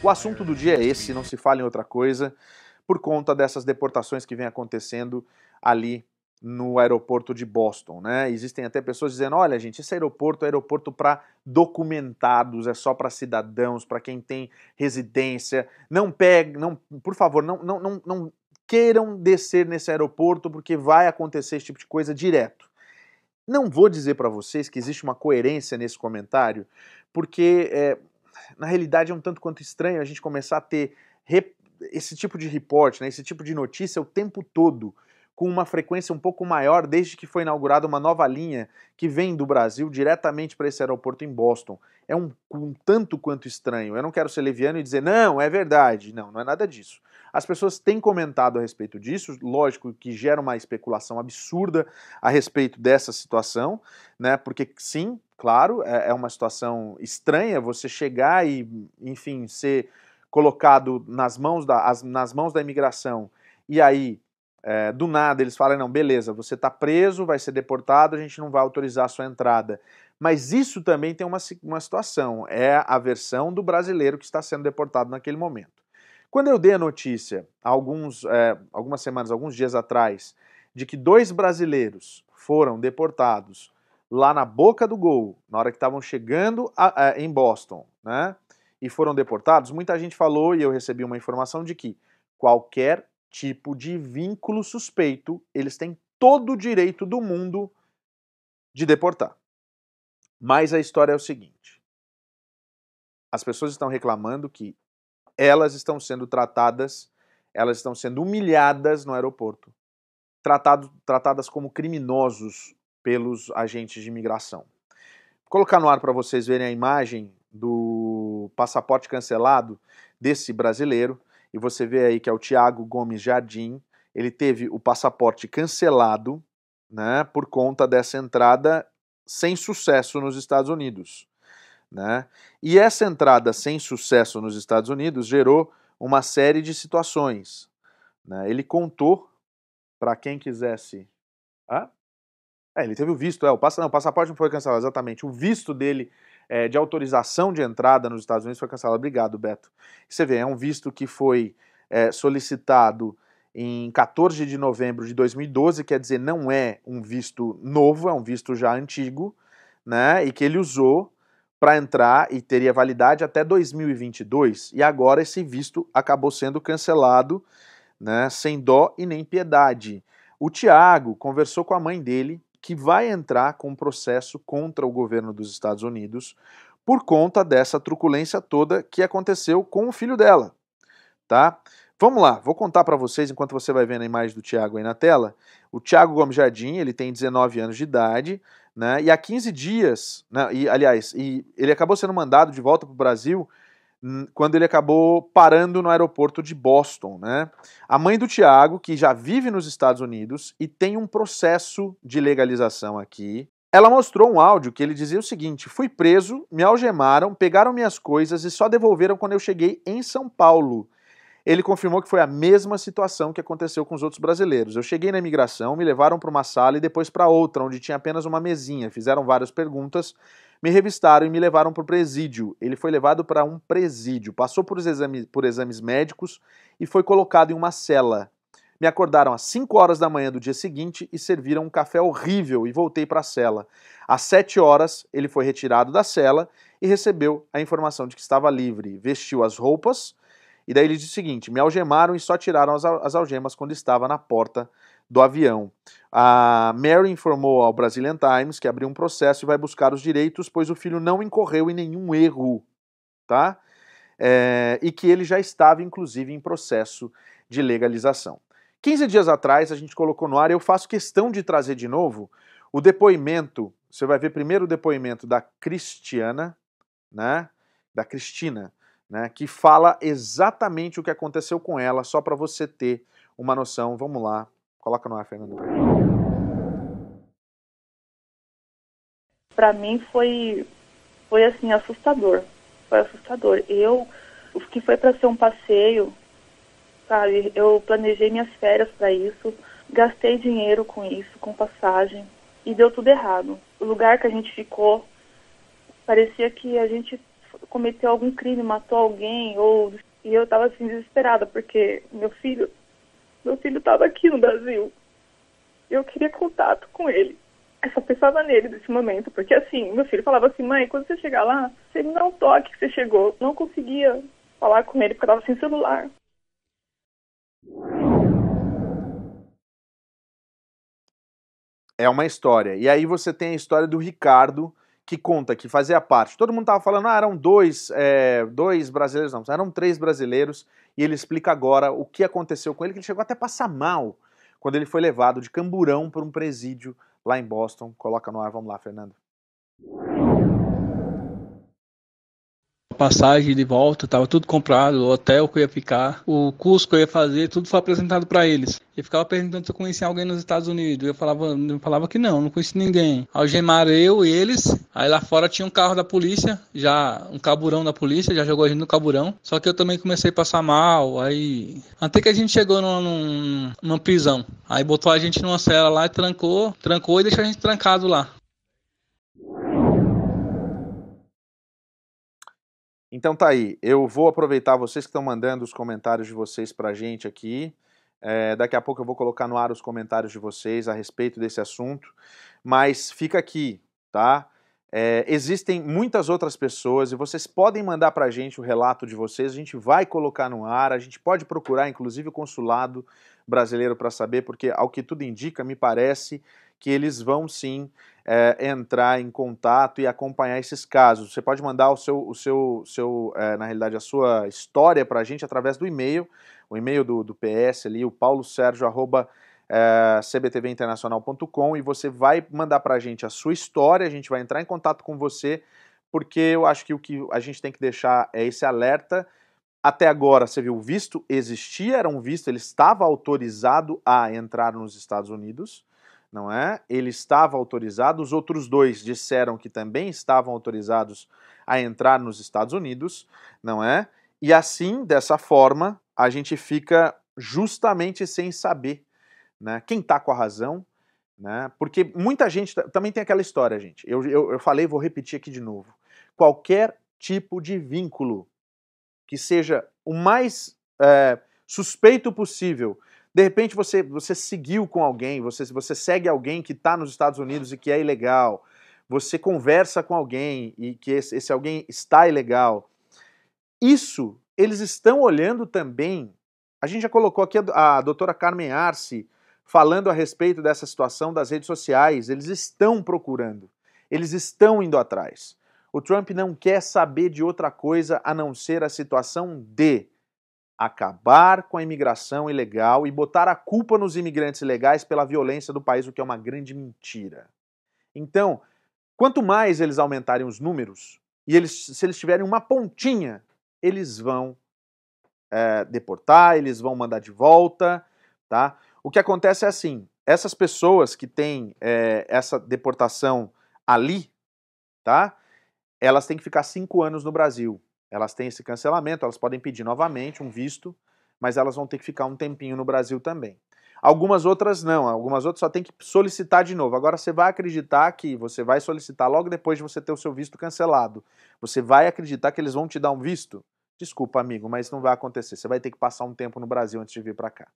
O assunto do dia é esse, não se fala em outra coisa, por conta dessas deportações que vem acontecendo ali no aeroporto de Boston, né? Existem até pessoas dizendo, olha, gente, esse aeroporto é aeroporto para documentados, é só para cidadãos, para quem tem residência. Não pegue, não, por favor, não, não, não, não queiram descer nesse aeroporto porque vai acontecer esse tipo de coisa direto. Não vou dizer para vocês que existe uma coerência nesse comentário, porque é, na realidade é um tanto quanto estranho a gente começar a ter esse tipo de reporte, né, esse tipo de notícia o tempo todo com uma frequência um pouco maior desde que foi inaugurada uma nova linha que vem do Brasil diretamente para esse aeroporto em Boston. É um, um tanto quanto estranho. Eu não quero ser leviano e dizer, não, é verdade. Não, não é nada disso. As pessoas têm comentado a respeito disso, lógico que gera uma especulação absurda a respeito dessa situação, né? Porque sim, claro, é, é uma situação estranha você chegar e, enfim, ser colocado nas mãos da, as, nas mãos da imigração e aí é, do nada eles falam: não, beleza, você está preso, vai ser deportado, a gente não vai autorizar a sua entrada. Mas isso também tem uma, uma situação: é a versão do brasileiro que está sendo deportado naquele momento. Quando eu dei a notícia, alguns, é, algumas semanas, alguns dias atrás, de que dois brasileiros foram deportados lá na boca do gol, na hora que estavam chegando a, a, em Boston, né? E foram deportados, muita gente falou, e eu recebi uma informação de que qualquer tipo de vínculo suspeito, eles têm todo o direito do mundo de deportar. Mas a história é o seguinte: as pessoas estão reclamando que elas estão sendo tratadas, elas estão sendo humilhadas no aeroporto, tratado, tratadas como criminosos pelos agentes de imigração. Vou colocar no ar para vocês verem a imagem do passaporte cancelado desse brasileiro e você vê aí que é o Tiago Gomes Jardim, ele teve o passaporte cancelado né, por conta dessa entrada sem sucesso nos Estados Unidos. Né? E essa entrada sem sucesso nos Estados Unidos gerou uma série de situações. Né? Ele contou para quem quisesse. Ah? É, ele teve o visto, é, o, pass... não, o passaporte não foi cancelado, exatamente. O visto dele é, de autorização de entrada nos Estados Unidos foi cancelada. Obrigado, Beto. Você vê, é um visto que foi é, solicitado em 14 de novembro de 2012, quer dizer, não é um visto novo, é um visto já antigo, né? E que ele usou para entrar e teria validade até 2022. E agora esse visto acabou sendo cancelado, né? Sem dó e nem piedade. O Tiago conversou com a mãe dele, que vai entrar com um processo contra o governo dos Estados Unidos por conta dessa truculência toda que aconteceu com o filho dela, tá? Vamos lá, vou contar para vocês enquanto você vai vendo a imagem do Tiago aí na tela. O Tiago Gomes Jardim, ele tem 19 anos de idade, né? E há 15 dias, né, e aliás, e ele acabou sendo mandado de volta para o Brasil quando ele acabou parando no aeroporto de Boston. Né? A mãe do Tiago, que já vive nos Estados Unidos e tem um processo de legalização aqui, ela mostrou um áudio que ele dizia o seguinte: fui preso, me algemaram, pegaram minhas coisas e só devolveram quando eu cheguei em São Paulo ele confirmou que foi a mesma situação que aconteceu com os outros brasileiros. Eu cheguei na imigração, me levaram para uma sala e depois para outra, onde tinha apenas uma mesinha. Fizeram várias perguntas, me revistaram e me levaram para o presídio. Ele foi levado para um presídio, passou por exames, por exames médicos e foi colocado em uma cela. Me acordaram às 5 horas da manhã do dia seguinte e serviram um café horrível e voltei para a cela. Às 7 horas, ele foi retirado da cela e recebeu a informação de que estava livre. Vestiu as roupas, e daí ele diz o seguinte: me algemaram e só tiraram as, as algemas quando estava na porta do avião. A Mary informou ao Brazilian Times que abriu um processo e vai buscar os direitos, pois o filho não incorreu em nenhum erro, tá? É, e que ele já estava, inclusive, em processo de legalização. 15 dias atrás a gente colocou no ar, eu faço questão de trazer de novo o depoimento. Você vai ver primeiro o depoimento da Cristiana, né? Da Cristina, né, que fala exatamente o que aconteceu com ela, só para você ter uma noção. Vamos lá, coloca no ar, Fernando. Para mim foi, foi assim, assustador. Foi assustador. Eu, o que foi para ser um passeio, sabe, eu planejei minhas férias para isso, gastei dinheiro com isso, com passagem, e deu tudo errado. O lugar que a gente ficou, parecia que a gente cometeu algum crime, matou alguém, ou e eu tava assim desesperada porque meu filho, meu filho tava aqui no Brasil. Eu queria contato com ele. Eu só pensava nele nesse momento, porque assim, meu filho falava assim, mãe, quando você chegar lá, você me dá um toque que você chegou. Não conseguia falar com ele porque eu tava sem celular. É uma história. E aí você tem a história do Ricardo, que conta, que fazia parte. Todo mundo estava falando, ah, eram dois, é, dois brasileiros, não, eram três brasileiros, e ele explica agora o que aconteceu com ele, que ele chegou até a passar mal quando ele foi levado de camburão para um presídio lá em Boston. Coloca no ar, vamos lá, Fernando. passagem de volta, estava tudo comprado, o hotel que eu ia ficar, o curso que eu ia fazer, tudo foi apresentado para eles. E ficava perguntando se eu conhecia alguém nos Estados Unidos. Eu falava, eu falava que não, não conheci ninguém. Algemaram eu e eles. Aí lá fora tinha um carro da polícia, já um caburão da polícia, já jogou a gente no caburão. Só que eu também comecei a passar mal. Aí até que a gente chegou numa, numa prisão. Aí botou a gente numa cela lá e trancou, trancou e deixou a gente trancado lá. Então tá aí, eu vou aproveitar vocês que estão mandando os comentários de vocês pra gente aqui. É, daqui a pouco eu vou colocar no ar os comentários de vocês a respeito desse assunto, mas fica aqui, tá? É, existem muitas outras pessoas e vocês podem mandar para a gente o relato de vocês, a gente vai colocar no ar, a gente pode procurar inclusive o consulado brasileiro para saber, porque ao que tudo indica, me parece que eles vão sim é, entrar em contato e acompanhar esses casos? Você pode mandar o seu, o seu, seu é, na realidade, a sua história para a gente através do e-mail, o e-mail do, do PS ali, o paulosergio.cbtvinternacional.com é, e você vai mandar para a gente a sua história, a gente vai entrar em contato com você, porque eu acho que o que a gente tem que deixar é esse alerta. Até agora, você viu, o visto existia, era um visto, ele estava autorizado a entrar nos Estados Unidos não é? Ele estava autorizado, os outros dois disseram que também estavam autorizados a entrar nos Estados Unidos, não é? E assim, dessa forma, a gente fica justamente sem saber né? quem está com a razão, né? Porque muita gente também tem aquela história, gente. Eu, eu, eu falei, vou repetir aqui de novo. Qualquer tipo de vínculo que seja o mais é, suspeito possível de repente você, você seguiu com alguém, você, você segue alguém que está nos Estados Unidos e que é ilegal, você conversa com alguém e que esse, esse alguém está ilegal. Isso eles estão olhando também. A gente já colocou aqui a, a doutora Carmen Arce falando a respeito dessa situação das redes sociais. Eles estão procurando, eles estão indo atrás. O Trump não quer saber de outra coisa a não ser a situação de acabar com a imigração ilegal e botar a culpa nos imigrantes ilegais pela violência do país, o que é uma grande mentira. Então, quanto mais eles aumentarem os números, e eles, se eles tiverem uma pontinha, eles vão é, deportar, eles vão mandar de volta, tá? O que acontece é assim, essas pessoas que têm é, essa deportação ali, tá? Elas têm que ficar cinco anos no Brasil. Elas têm esse cancelamento, elas podem pedir novamente um visto, mas elas vão ter que ficar um tempinho no Brasil também. Algumas outras não, algumas outras só tem que solicitar de novo. Agora você vai acreditar que você vai solicitar logo depois de você ter o seu visto cancelado. Você vai acreditar que eles vão te dar um visto? Desculpa, amigo, mas não vai acontecer. Você vai ter que passar um tempo no Brasil antes de vir para cá.